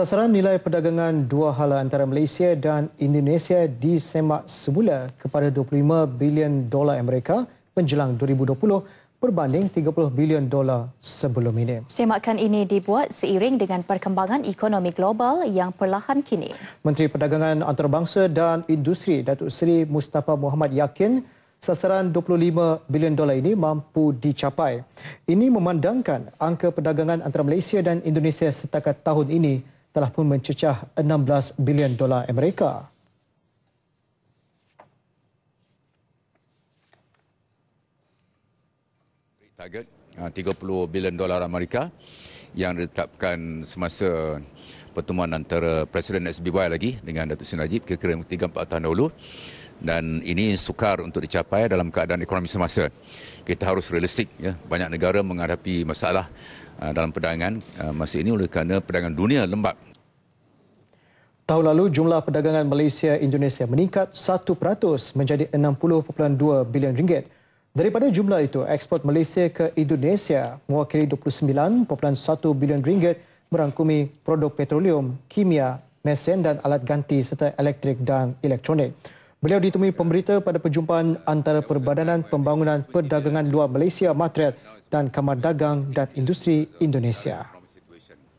Sasaran nilai perdagangan dua hala antara Malaysia dan Indonesia disemak semula kepada 25 bilion dolar Amerika menjelang 2020 berbanding 30 bilion dolar sebelum ini. Semakan ini dibuat seiring dengan perkembangan ekonomi global yang perlahan kini. Menteri Perdagangan Antarabangsa dan Industri Datuk Seri Mustafa Muhammad yakin sasaran 25 bilion dolar ini mampu dicapai. Ini memandangkan angka perdagangan antara Malaysia dan Indonesia setakat tahun ini telah pun mencecah 16 bilion dolar Amerika. Target 30 ah, bilion dolar Amerika yang ditetapkan semasa pertemuan antara Presiden SBY lagi dengan Datuk Sinajib kira-kira 3-4 tahun dahulu dan ini sukar untuk dicapai dalam keadaan ekonomi semasa. Kita harus realistik ya. Banyak negara menghadapi masalah uh, dalam perdagangan uh, masa ini oleh kerana perdagangan dunia lembap. Tahun lalu jumlah perdagangan Malaysia Indonesia meningkat 1% menjadi 60.2 bilion ringgit. Daripada jumlah itu, ekspor Malaysia ke Indonesia mewakili 29.1 bilion ringgit merangkumi produk petroleum, kimia, mesin dan alat ganti serta elektrik dan elektronik. Beliau ditemui pemberita pada perjumpaan antara Perbadanan Pembangunan Perdagangan Luar Malaysia Matriat dan Kamar Dagang dan Industri Indonesia.